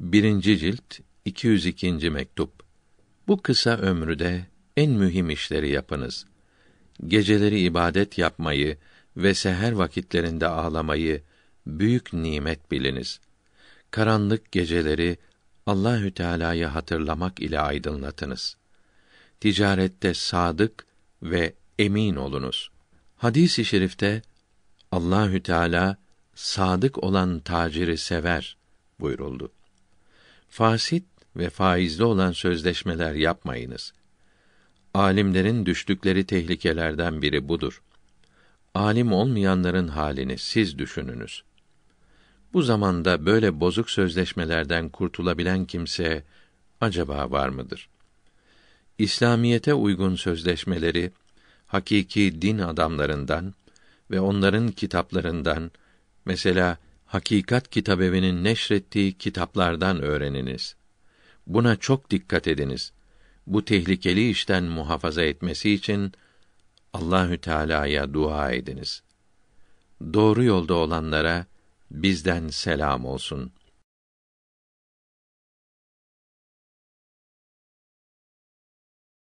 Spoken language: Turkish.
Birinci cilt 202. mektup. Bu kısa ömrüde en mühim işleri yapınız. Geceleri ibadet yapmayı ve seher vakitlerinde ağlamayı büyük nimet biliniz. Karanlık geceleri Allahü Teala'yı hatırlamak ile aydınlatınız. Ticarette sadık ve emin olunuz. Hadis-i şerifte Allahü Teala sadık olan taciri sever buyuruldu. Fasit ve faizli olan sözleşmeler yapmayınız. Alimlerin düştükleri tehlikelerden biri budur. Alim olmayanların halini siz düşününüz. Bu zamanda böyle bozuk sözleşmelerden kurtulabilen kimse acaba var mıdır? İslamiyete uygun sözleşmeleri hakiki din adamlarından ve onların kitaplarından mesela Hakikat Kitabevi'nin neşrettiği kitaplardan öğreniniz. Buna çok dikkat ediniz. Bu tehlikeli işten muhafaza etmesi için Allahü Teala'ya dua ediniz. Doğru yolda olanlara bizden selam olsun.''